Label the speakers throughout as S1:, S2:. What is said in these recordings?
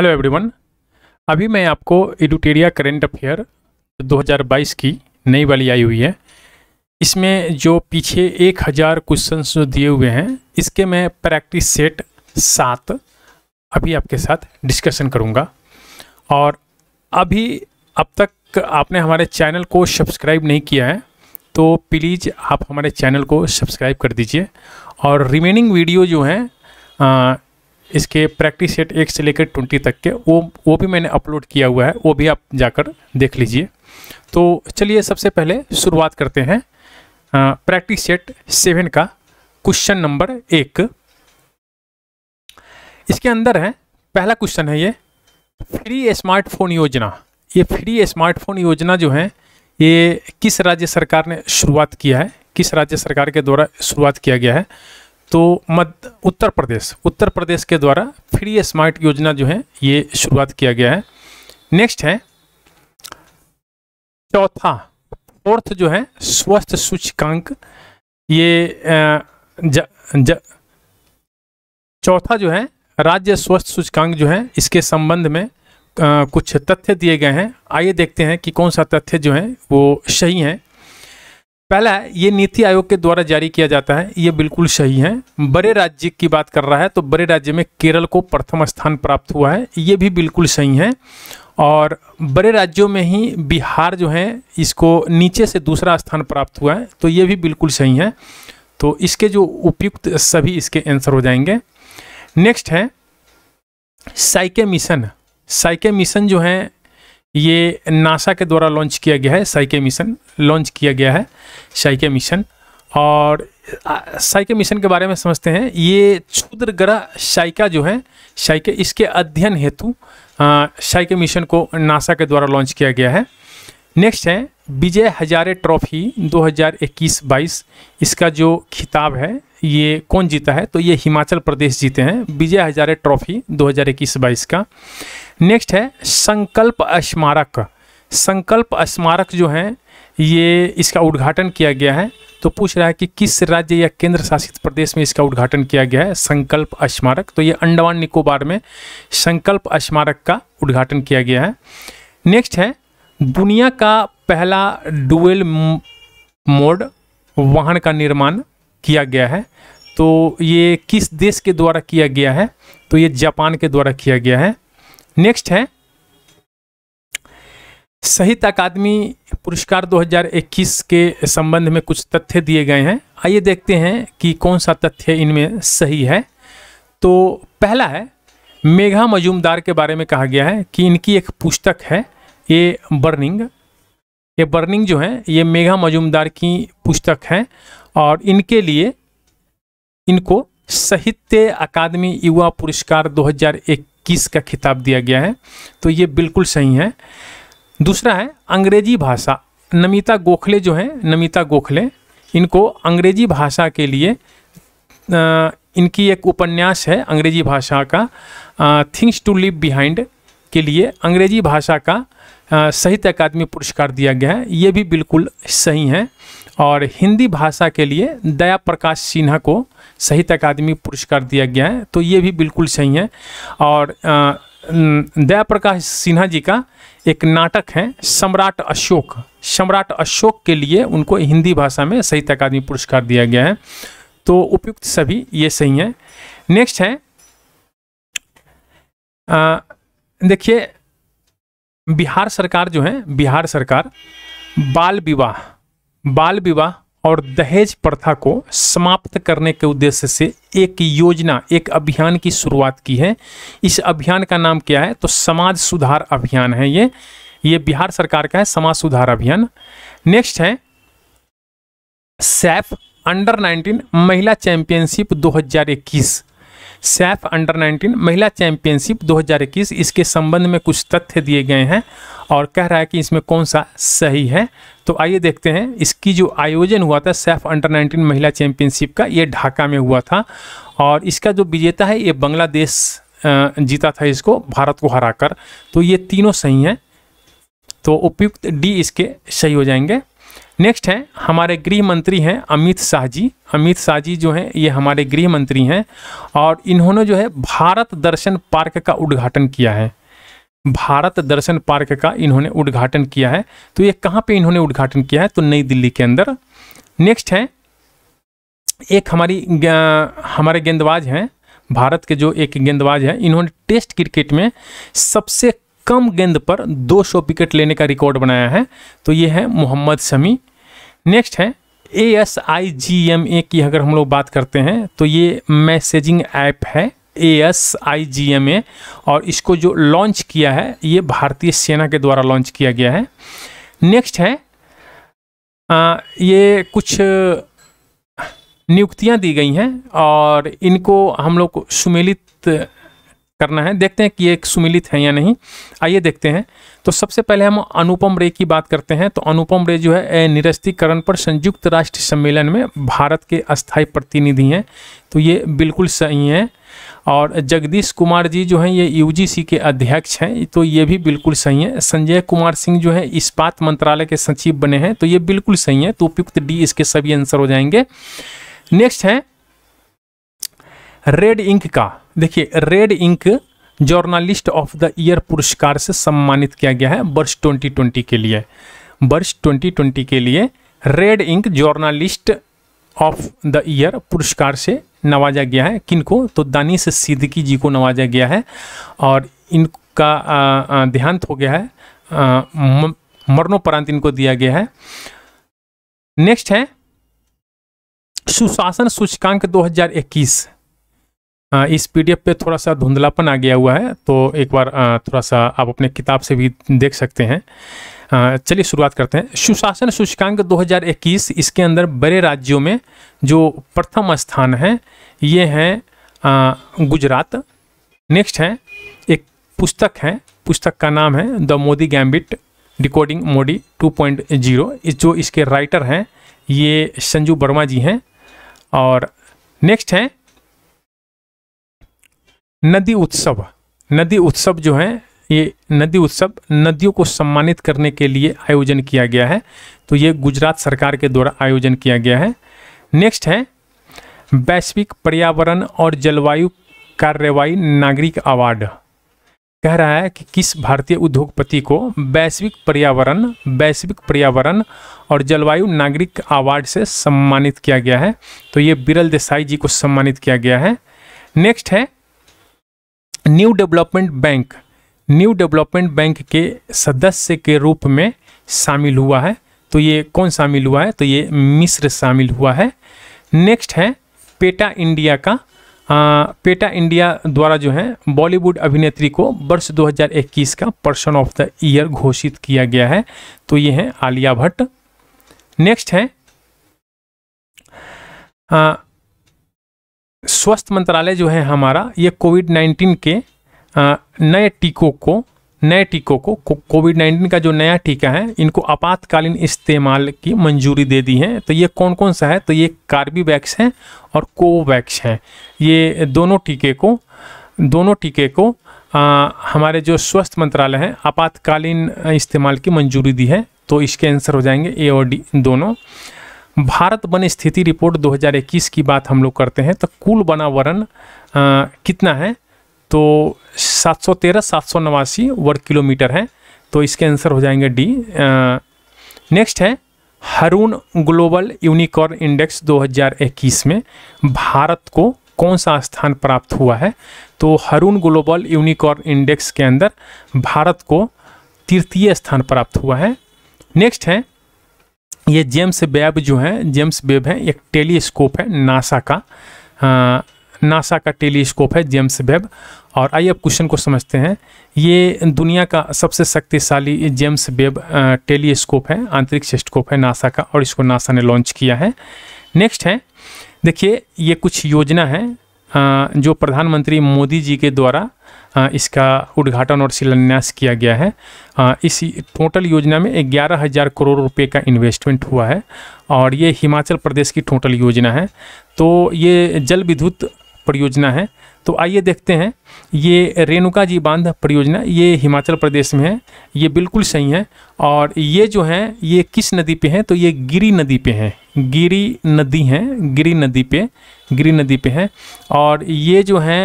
S1: hello everyone अभी मैं आपको एडुटेरिया करेंट अफेयर 2022 की नई वाली आई हुई है इसमें जो पीछे 1000 क्वेश्चंस जो दिए हुए हैं इसके मैं प्रैक्टिस सेट सात अभी आपके साथ डिस्कशन करूंगा और अभी अब तक आपने हमारे चैनल को सब्सक्राइब नहीं किया है तो प्लीज़ आप हमारे चैनल को सब्सक्राइब कर दीजिए और रिमेनिंग वीडियो जो हैं इसके प्रैक्टिस सेट एक से लेकर ट्वेंटी तक के वो वो भी मैंने अपलोड किया हुआ है वो भी आप जाकर देख लीजिए तो चलिए सबसे पहले शुरुआत करते हैं प्रैक्टिस सेट सेवन का क्वेश्चन नंबर एक इसके अंदर है पहला क्वेश्चन है ये फ्री स्मार्टफोन योजना ये फ्री स्मार्टफोन योजना जो है ये किस राज्य सरकार ने शुरुआत किया है किस राज्य सरकार के द्वारा शुरुआत किया गया है तो मध्य उत्तर प्रदेश उत्तर प्रदेश के द्वारा फ्री स्मार्ट योजना जो है ये शुरुआत किया गया है नेक्स्ट है चौथा फोर्थ जो है स्वस्थ सूचकांक ये ज, ज, चौथा जो है राज्य स्वस्थ सूचकांक जो है इसके संबंध में आ, कुछ तथ्य दिए गए हैं आइए देखते हैं कि कौन सा तथ्य जो है वो सही है पहला ये नीति आयोग के द्वारा जारी किया जाता है ये बिल्कुल सही है बड़े राज्य की बात कर रहा है तो बड़े राज्य में केरल को प्रथम स्थान प्राप्त हुआ है ये भी बिल्कुल सही है और बड़े राज्यों में ही बिहार जो है इसको नीचे से दूसरा स्थान प्राप्त हुआ है तो ये भी बिल्कुल सही है तो इसके जो उपयुक्त सभी इसके आंसर हो जाएंगे नेक्स्ट है साइके मिशन साइके मिशन जो है ये नासा के द्वारा लॉन्च किया गया है साइके मिशन लॉन्च किया गया है साइके मिशन और साइके मिशन के बारे में समझते हैं ये क्षुद्र ग्रह साइका जो है साइके इसके अध्ययन हेतु साइके मिशन को नासा के द्वारा लॉन्च किया गया है नेक्स्ट है विजय हजारे ट्रॉफी 2021-22 इसका जो खिताब है ये कौन जीता है तो ये हिमाचल प्रदेश जीते हैं विजय हजारे ट्रॉफी 2021-22 का नेक्स्ट है संकल्प स्मारक संकल्प स्मारक जो है ये इसका उद्घाटन किया गया है तो पूछ रहा है कि किस राज्य या केंद्र शासित प्रदेश में इसका उद्घाटन किया गया है संकल्प स्मारक तो ये अंडमान निकोबार में संकल्प स्मारक का उद्घाटन किया गया है नेक्स्ट है दुनिया का पहला डुएल मोड वाहन का निर्माण किया गया है तो ये किस देश के द्वारा किया गया है तो ये जापान के द्वारा किया गया है नेक्स्ट है साहित्य अकादमी पुरस्कार 2021 के संबंध में कुछ तथ्य दिए गए हैं आइए देखते हैं कि कौन सा तथ्य इनमें सही है तो पहला है मेघा मजूमदार के बारे में कहा गया है कि इनकी एक पुस्तक है ये बर्निंग ये बर्निंग जो है ये मेघा मजूमदार की पुस्तक है और इनके लिए इनको साहित्य अकादमी युवा पुरस्कार किस का खिताब दिया गया है तो ये बिल्कुल सही है दूसरा है अंग्रेजी भाषा नमिता गोखले जो हैं नमिता गोखले इनको अंग्रेजी भाषा के लिए आ, इनकी एक उपन्यास है अंग्रेजी भाषा का थिंग्स टू लिव बिहाइंड के लिए अंग्रेजी भाषा का साहित्य अकादमी पुरस्कार दिया गया है ये भी बिल्कुल सही है और हिंदी भाषा के लिए दया प्रकाश सिन्हा को साहित्य अकादमी पुरस्कार दिया गया है तो ये भी बिल्कुल सही है और दया प्रकाश सिन्हा जी का एक नाटक है सम्राट अशोक सम्राट अशोक के लिए उनको हिंदी भाषा में साहित्य अकादमी पुरस्कार दिया गया है तो उपयुक्त सभी ये सही हैं नेक्स्ट है, है देखिए बिहार सरकार जो है बिहार सरकार बाल विवाह बाल विवाह और दहेज प्रथा को समाप्त करने के उद्देश्य से एक योजना एक अभियान की शुरुआत की है इस अभियान का नाम क्या है तो समाज सुधार अभियान है ये ये बिहार सरकार का है समाज सुधार अभियान नेक्स्ट है सैफ अंडर 19 महिला चैंपियनशिप 2021 सैफ अंडर 19 महिला चैंपियनशिप 2021 इसके संबंध में कुछ तथ्य दिए गए हैं और कह रहा है कि इसमें कौन सा सही है तो आइए देखते हैं इसकी जो आयोजन हुआ था सेफ़ अंडर 19 महिला चैंपियनशिप का ये ढाका में हुआ था और इसका जो विजेता है ये बांग्लादेश जीता था इसको भारत को हराकर तो ये तीनों सही हैं तो उपयुक्त डी इसके सही हो जाएंगे नेक्स्ट हैं हमारे गृह मंत्री हैं अमित शाह जी अमित शाह जी जो हैं ये हमारे गृह मंत्री हैं और इन्होंने जो है भारत दर्शन पार्क का उद्घाटन किया है भारत दर्शन पार्क का इन्होंने उद्घाटन किया है तो ये कहाँ पे इन्होंने उद्घाटन किया है तो नई दिल्ली के अंदर नेक्स्ट है एक हमारी हमारे गेंदबाज हैं भारत के जो एक गेंदबाज हैं इन्होंने टेस्ट क्रिकेट में सबसे कम गेंद पर 200 विकेट लेने का रिकॉर्ड बनाया है तो ये है मोहम्मद शमी नेक्स्ट है A S I G M A की अगर हम लोग बात करते हैं तो ये मैसेजिंग ऐप है A S I G M A और इसको जो लॉन्च किया है ये भारतीय सेना के द्वारा लॉन्च किया गया है नेक्स्ट है आ, ये कुछ नियुक्तियां दी गई हैं और इनको हम लोग को सुमेलित करना है देखते हैं कि ये सुमिलित है या नहीं आइए देखते हैं तो सबसे पहले हम अनुपम रे की बात करते हैं तो अनुपम रे जो है निरस्तीकरण पर संयुक्त राष्ट्र सम्मेलन में भारत के अस्थाई प्रतिनिधि हैं तो ये बिल्कुल सही हैं और जगदीश कुमार जी जो हैं ये यूजीसी के अध्यक्ष हैं तो ये भी बिल्कुल सही है संजय कुमार सिंह जो है इस्पात मंत्रालय के सचिव बने हैं तो ये बिल्कुल सही है तो उपयुक्त डी इसके सभी आंसर हो जाएंगे नेक्स्ट है रेड इंक का देखिए red ink journalist of the year पुरस्कार से सम्मानित किया गया है वर्ष 2020 के लिए वर्ष 2020 के लिए red ink journalist of the year पुरस्कार से नवाजा गया है किन को तो दानिश सिद्दीकी जी को नवाजा गया है और इनका देहांत हो गया है मरणोपरांत इनको दिया गया है नेक्स्ट है सुशासन सूचकांक 2021 इस पीडीएफ पे थोड़ा सा धुंधलापन आ गया हुआ है तो एक बार थोड़ा सा आप अपने किताब से भी देख सकते हैं चलिए शुरुआत करते हैं सुशासन सूचकांक 2021 इसके अंदर बड़े राज्यों में जो प्रथम स्थान है ये हैं गुजरात नेक्स्ट है एक पुस्तक है पुस्तक का नाम है द मोदी गैम्बिट रिकॉर्डिंग मोडी 2.0 इस जो इसके राइटर हैं ये संजू वर्मा जी हैं और नेक्स्ट है नदी उत्सव नदी उत्सव जो है ये नदी उत्सव नदियों को सम्मानित करने के लिए आयोजन किया गया है तो ये गुजरात सरकार के द्वारा आयोजन किया गया है नेक्स्ट है वैश्विक पर्यावरण और जलवायु कार्यवाही नागरिक अवार्ड कह रहा है कि किस भारतीय उद्योगपति को वैश्विक पर्यावरण वैश्विक पर्यावरण और जलवायु नागरिक अवार्ड से सम्मानित किया गया है तो ये बिरल देसाई जी को सम्मानित किया गया है नेक्स्ट है new development bank new development bank के सदस्य के रूप में शामिल हुआ है तो ये कौन शामिल हुआ है तो ये मिस्र शामिल हुआ है नेक्स्ट है पेटा इंडिया का आ, पेटा इंडिया द्वारा जो है बॉलीवुड अभिनेत्री को वर्ष 2021 का पर्सन ऑफ द ईयर घोषित किया गया है तो ये है आलिया भट्ट नेक्स्ट है स्वास्थ्य मंत्रालय जो है हमारा ये कोविड नाइन्टीन के नए टीकों को नए टीकों को कोविड नाइन्टीन का जो नया टीका है इनको आपातकालीन इस्तेमाल की मंजूरी दे दी है तो ये कौन कौन सा है तो ये कार्बीवैक्स है और कोवैक्स है ये दोनों टीके को दोनों टीके को आ, हमारे जो स्वास्थ्य मंत्रालय है आपातकालीन इस्तेमाल की मंजूरी दी है तो इसके आंसर हो जाएंगे ए और डी दोनों भारत वन स्थिति रिपोर्ट 2021 की बात हम लोग करते हैं तो कुल बनावरण कितना है तो सात सौ तेरह सात सौ नवासी वर्ग किलोमीटर है तो इसके आंसर हो जाएंगे डी नेक्स्ट है हरुण ग्लोबल यूनिकॉर्न इंडेक्स 2021 में भारत को कौन सा स्थान प्राप्त हुआ है तो हरुण ग्लोबल यूनिकॉर्न इंडेक्स के अंदर भारत को तृतीय स्थान प्राप्त हुआ है नेक्स्ट है ये जेम्स वेब जो है जेम्स वेब है एक टेलीस्कोप है नासा का आ, नासा का टेलीस्कोप है जेम्स वेब और आइए अब क्वेश्चन को समझते हैं ये दुनिया का सबसे शक्तिशाली जेम्स वेब टेलीस्कोप है आंतरिक स्कोप है नासा का और इसको नासा ने लॉन्च किया है नेक्स्ट है देखिए ये कुछ योजना है जो प्रधानमंत्री मोदी जी के द्वारा इसका उद्घाटन और शिलान्यास किया गया है इस टोटल योजना में ग्यारह हज़ार करोड़ रुपए का इन्वेस्टमेंट हुआ है और ये हिमाचल प्रदेश की टोटल योजना है तो ये जल विद्युत परियोजना है तो आइए देखते हैं ये रेणुका जी बांध परियोजना ये हिमाचल प्रदेश में है ये बिल्कुल सही है और ये जो है ये किस नदी पे है तो ये गिरी नदी पे है गिरी नदी है गिरी नदी पे गिरी नदी पे है और ये जो है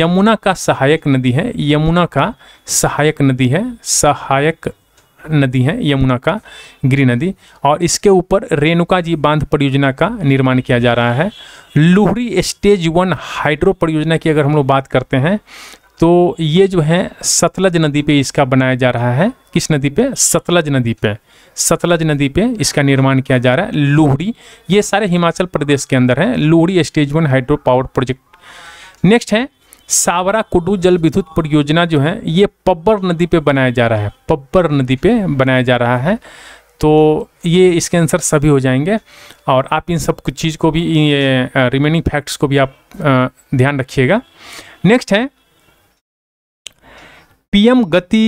S1: यमुना का सहायक नदी है यमुना का सहायक नदी है सहायक नदी है यमुना का गिरी नदी और इसके ऊपर रेणुका जी बांध परियोजना का निर्माण किया जा रहा है लुहरी स्टेज वन हाइड्रो परियोजना की अगर हम लोग बात करते हैं तो ये जो है सतलज नदी पे इसका बनाया जा रहा है किस नदी पे सतलज नदी पे सतलज नदी पे इसका निर्माण किया जा रहा है लोहड़ी ये सारे हिमाचल प्रदेश के अंदर है Luhri stage one hydro power project next है सावरा कुडू जल विद्युत परियोजना जो है ये पब्बर नदी पे बनाया जा रहा है पब्बर नदी पे बनाया जा रहा है तो ये इसके आंसर सभी हो जाएंगे और आप इन सब कुछ चीज़ को भी ये रिमेनिंग फैक्ट्स को भी आप ध्यान रखिएगा नेक्स्ट है पीएम गति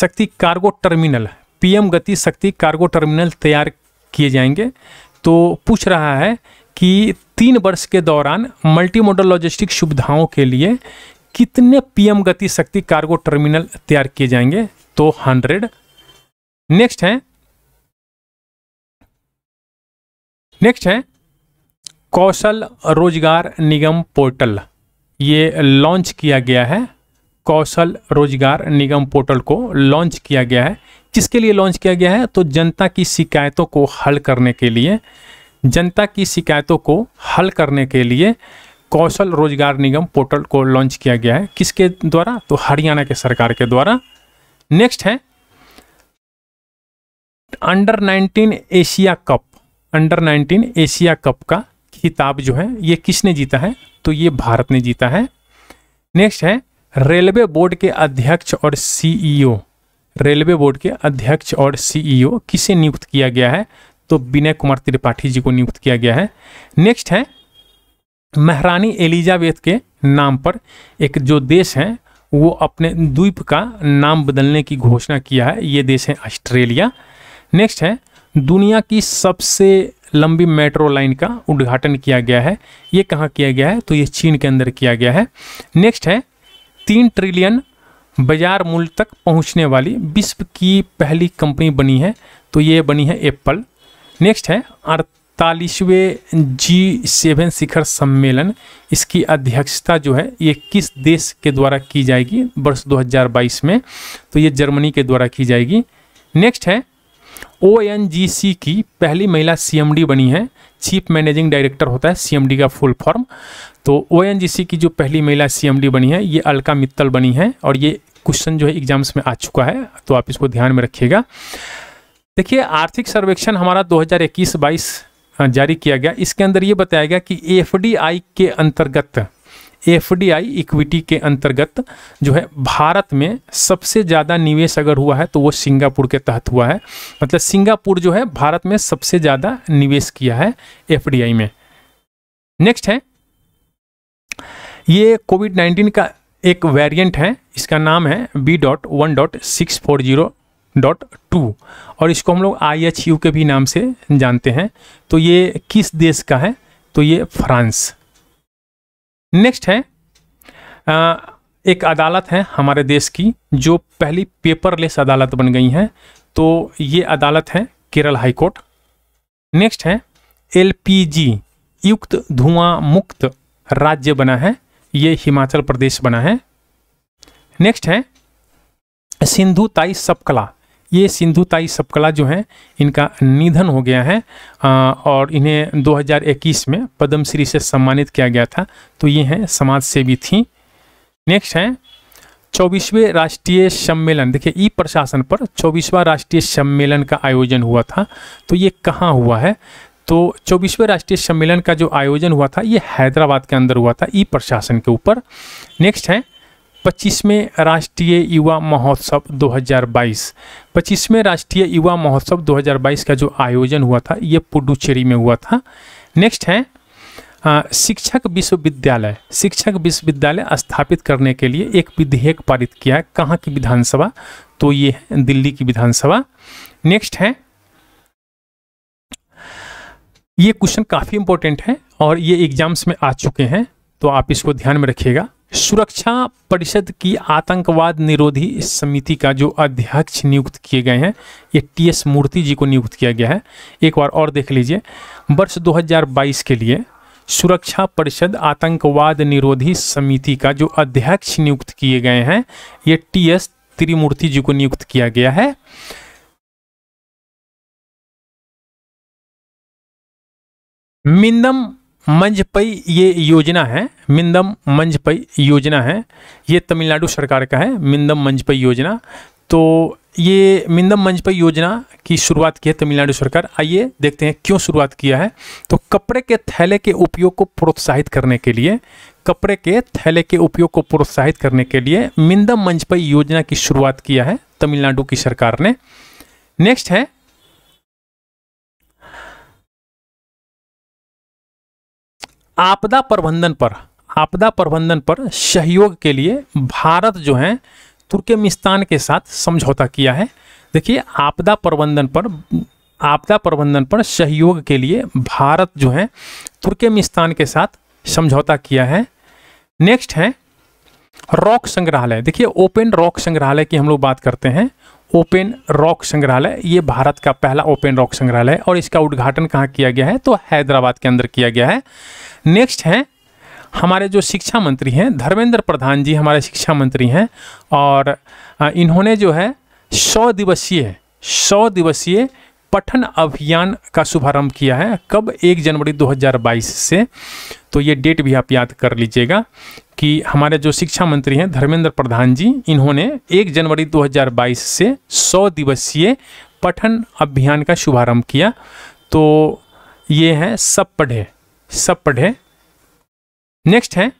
S1: शक्ति कार्गो टर्मिनल पीएम गति शक्ति कार्गो टर्मिनल तैयार किए जाएंगे तो पूछ रहा है कि तीन वर्ष के दौरान मल्टी मॉडल लॉजिस्टिक सुविधाओं के लिए कितने पीएम गति शक्ति कार्गो टर्मिनल तैयार किए जाएंगे तो हंड्रेड नेक्स्ट है नेक्स्ट है कौशल रोजगार निगम पोर्टल ये लॉन्च किया गया है कौशल रोजगार निगम पोर्टल को लॉन्च किया गया है किसके लिए लॉन्च किया गया है तो जनता की शिकायतों को हल करने के लिए जनता की शिकायतों को हल करने के लिए कौशल रोजगार निगम पोर्टल को लॉन्च किया गया है किसके द्वारा तो हरियाणा के सरकार के द्वारा नेक्स्ट है under 19 Asia cup under 19 Asia cup का खिताब जो है ये किसने जीता है तो ये भारत ने जीता है नेक्स्ट है रेलवे बोर्ड के अध्यक्ष और सीईओ रेलवे बोर्ड के अध्यक्ष और सीईओ किसे नियुक्त किया गया है तो विनय कुमार त्रिपाठी जी को नियुक्त किया गया है नेक्स्ट है महारानी एलिजाबेथ के नाम पर एक जो देश है वो अपने द्वीप का नाम बदलने की घोषणा किया है ये देश है ऑस्ट्रेलिया नेक्स्ट है दुनिया की सबसे लंबी मेट्रो लाइन का उद्घाटन किया गया है ये कहाँ किया गया है तो ये चीन के अंदर किया गया है नेक्स्ट है तीन ट्रिलियन बाजार मूल्य तक पहुँचने वाली विश्व की पहली कंपनी बनी है तो ये बनी है एप्पल नेक्स्ट है अड़तालीसवें जी सेवन शिखर सम्मेलन इसकी अध्यक्षता जो है ये किस देश के द्वारा की जाएगी वर्ष 2022 में तो ये जर्मनी के द्वारा की जाएगी नेक्स्ट है ओ की पहली महिला सी बनी है चीफ मैनेजिंग डायरेक्टर होता है सी का फुल फॉर्म तो ओ की जो पहली महिला सी बनी है ये अलका मित्तल बनी है और ये क्वेश्चन जो है एग्जाम्स में आ चुका है तो आप इसको ध्यान में रखिएगा देखिए आर्थिक सर्वेक्षण हमारा 2021-22 जारी किया गया इसके अंदर ये बताया गया कि एफ के अंतर्गत एफ इक्विटी के अंतर्गत जो है भारत में सबसे ज़्यादा निवेश अगर हुआ है तो वो सिंगापुर के तहत हुआ है मतलब सिंगापुर जो है भारत में सबसे ज़्यादा निवेश किया है एफ में नेक्स्ट है ये कोविड नाइन्टीन का एक वेरिएंट है इसका नाम है B dot one dot six four zero dot two और इसको हम लोग आई एच यू के भी नाम से जानते हैं तो ये किस देश का है तो ये फ्रांस नेक्स्ट है आ, एक अदालत है हमारे देश की जो पहली पेपरलेस अदालत बन गई है तो ये अदालत है केरल हाई कोर्ट नेक्स्ट है एलपीजी युक्त धुआं मुक्त राज्य बना है ये हिमाचल प्रदेश बना है नेक्स्ट है सिंधुताई सपकला ये सिंधुताई सबकला जो हैं इनका निधन हो गया है आ, और इन्हें 2021 में पद्मश्री से सम्मानित किया गया था तो ये हैं समाज सेवी थी नेक्स्ट हैं चौबीसवें राष्ट्रीय सम्मेलन देखिए ई प्रशासन पर चौबीसवा राष्ट्रीय सम्मेलन का आयोजन हुआ था तो ये कहाँ हुआ है तो चौबीसवें राष्ट्रीय सम्मेलन का जो आयोजन हुआ था ये हैदराबाद के अंदर हुआ था ई प्रशासन के ऊपर नेक्स्ट है पच्चीसवें राष्ट्रीय युवा महोत्सव 2022 पच्चीसवें राष्ट्रीय युवा महोत्सव 2022 का जो आयोजन हुआ था ये पुडुचेरी में हुआ था नेक्स्ट है आ, शिक्षक विश्वविद्यालय शिक्षक विश्वविद्यालय स्थापित करने के लिए एक विधेयक पारित किया है कहाँ की विधानसभा तो ये है दिल्ली की विधानसभा नेक्स्ट है ये क्वेश्चन काफ़ी इंपॉर्टेंट है और ये एग्जाम्स में आ चुके हैं तो आप इसको ध्यान में रखिएगा सुरक्षा परिषद की आतंकवाद निरोधी समिति का जो अध्यक्ष नियुक्त किए गए हैं ये टी एस मूर्ति जी को नियुक्त किया गया है एक बार और देख लीजिए वर्ष 2022 के लिए सुरक्षा परिषद आतंकवाद निरोधी समिति का जो अध्यक्ष नियुक्त किए गए हैं ये टी एस त्रिमूर्ति जी को नियुक्त किया गया है मिंदम मंजपई ये योजना है मिंदम मंजपई योजना है ये तमिलनाडु सरकार का है मिंदम मंजपई योजना तो ये मिंदम मंजपई योजना की शुरुआत की है तमिलनाडु सरकार आइए देखते हैं क्यों शुरुआत किया है तो कपड़े के थैले के उपयोग को प्रोत्साहित करने के लिए कपड़े के थैले के उपयोग को प्रोत्साहित करने के लिए मिंदम मंजपई योजना की शुरुआत किया है तमिलनाडु की सरकार ने नेक्स्ट है आपदा प्रबंधन पर आपदा प्रबंधन पर सहयोग के लिए भारत जो है तुर्कमेनिस्तान के साथ समझौता किया है देखिए आपदा प्रबंधन पर आपदा प्रबंधन पर सहयोग के लिए भारत जो है तुर्कमेनिस्तान के साथ समझौता किया है नेक्स्ट है रॉक संग्रहालय देखिए ओपन रॉक संग्रहालय की हम लोग बात करते हैं ओपन रॉक संग्रहालय ये भारत का पहला ओपन रॉक संग्रहालय है और इसका उद्घाटन कहाँ किया गया है तो हैदराबाद के अंदर किया गया है नेक्स्ट हैं हमारे जो शिक्षा मंत्री हैं धर्मेंद्र प्रधान जी हमारे शिक्षा मंत्री हैं और इन्होंने जो है सौ दिवसीय सौ दिवसीय पठन अभियान का शुभारंभ किया है कब एक जनवरी 2022 से तो ये डेट भी आप याद कर लीजिएगा कि हमारे जो शिक्षा मंत्री हैं धर्मेंद्र प्रधान जी इन्होंने एक जनवरी 2022 से सौ दिवसीय पठन अभियान का शुभारंभ किया तो ये हैं सब पढ़े सब पढ़े नेक्स्ट है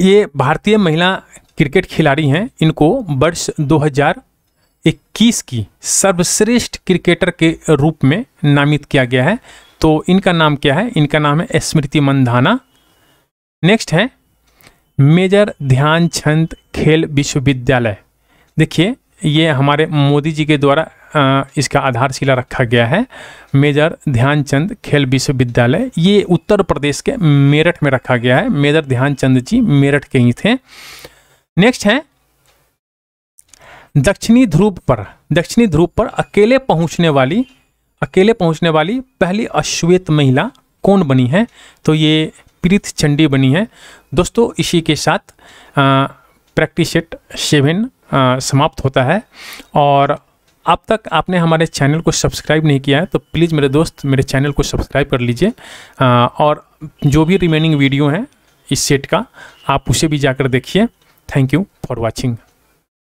S1: ये भारतीय महिला क्रिकेट खिलाड़ी हैं इनको वर्ष 2021 की सर्वश्रेष्ठ क्रिकेटर के रूप में नामित किया गया है तो इनका नाम क्या है इनका नाम है स्मृति मंधाना नेक्स्ट है मेजर ध्यानचंद खेल विश्वविद्यालय देखिए ये हमारे मोदी जी के द्वारा इसका आधारशिला रखा गया है मेजर ध्यानचंद खेल विश्वविद्यालय ये उत्तर प्रदेश के मेरठ में रखा गया है मेजर ध्यानचंद जी मेरठ के ही थे नेक्स्ट है दक्षिणी ध्रुव पर दक्षिणी ध्रुव पर अकेले पहुंचने वाली अकेले पहुंचने वाली पहली अश्वेत महिला कौन बनी है तो ये प्रीत चंडी बनी है दोस्तों इसी के साथ प्रैक्टिस सेट सेवन समाप्त होता है और अब तक आपने हमारे चैनल को सब्सक्राइब नहीं किया है तो प्लीज़ मेरे दोस्त मेरे चैनल को सब्सक्राइब कर लीजिए और जो भी रिमेनिंग वीडियो हैं इस सेट का आप उसे भी जाकर देखिए थैंक यू फॉर वॉचिंग